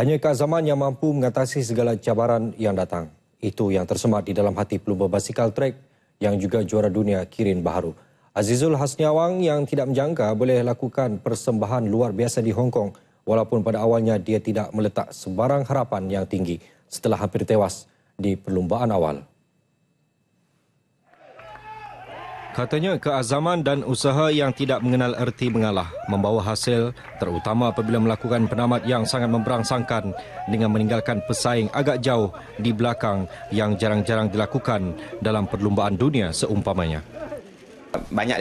Hanya keazaman yang mampu mengatasi segala cabaran yang datang. Itu yang tersemat di dalam hati pelumba basikal trek yang juga juara dunia Kirin Baharu. Azizul Hasniawang yang tidak menjangka boleh lakukan persembahan luar biasa di Hong Kong walaupun pada awalnya dia tidak meletak sebarang harapan yang tinggi setelah hampir tewas di perlumbaan awal. Katanya keazaman dan usaha yang tidak mengenal erti mengalah membawa hasil terutama apabila melakukan penamat yang sangat memberangsangkan dengan meninggalkan pesaing agak jauh di belakang yang jarang-jarang dilakukan dalam perlumbaan dunia seumpamanya. Banyak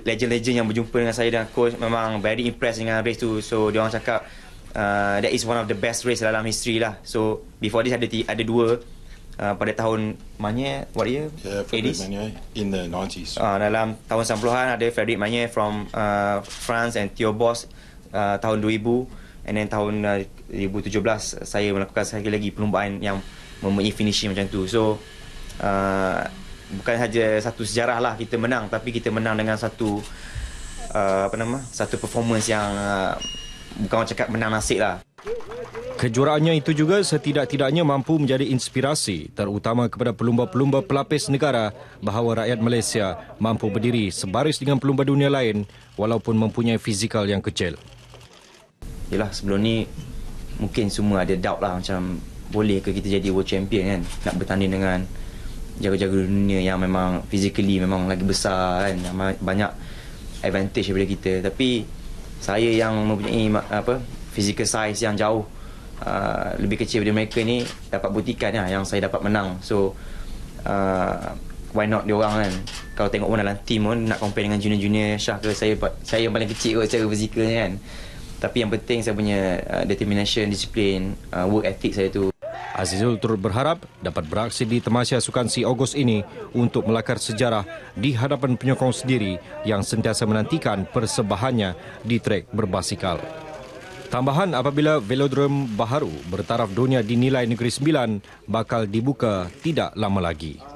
legend-legend yang berjumpa dengan saya dan coach memang very impressed dengan race tu. So, dia orang cakap uh, that is one of the best race dalam history lah. So, before this ada ada dua uh, pada tahun Manye, what year? Yeah, 80s? in the 90s. Uh, ah, dalam tahun 90-an ada Frederick Manye from uh, France and Theo Boss uh, tahun 2000. And then tahun uh, 2017 saya melakukan sekali lagi perlumbaan yang mempunyai finishing macam tu. So, uh, bukan saja satu sejarah lah kita menang tapi kita menang dengan satu uh, apa nama satu performance yang uh, bukan orang cakap menang nasib lah Kejuaraannya itu juga setidak-tidaknya mampu menjadi inspirasi terutama kepada pelumba-pelumba pelapis negara bahawa rakyat Malaysia mampu berdiri sebaris dengan pelumba dunia lain walaupun mempunyai fizikal yang kecil. Yalah sebelum ni mungkin semua ada doubt lah macam boleh ke kita jadi world champion kan nak bertanding dengan jaga-jaga dunia yang memang physically memang lagi besar kan yang banyak advantage daripada kita tapi saya yang mempunyai apa physical size yang jauh uh, lebih kecil daripada mereka ni dapat buktikan lah yang saya dapat menang. So uh, why not dia orang kan. Kalau tengok pun dalam team pun nak compare dengan junior-junior Syah ke saya saya yang paling kecil kot secara fizikalnya kan. Tapi yang penting saya punya uh, determination, disiplin, uh, work ethic saya tu. Azizul turut berharap dapat beraksi di Temasya Sukan Si Ogos ini untuk melakar sejarah di hadapan penyokong sendiri yang sentiasa menantikan persembahannya di trek berbasikal. Tambahan apabila velodrome baharu bertaraf dunia dinilai Negeri Sembilan bakal dibuka tidak lama lagi.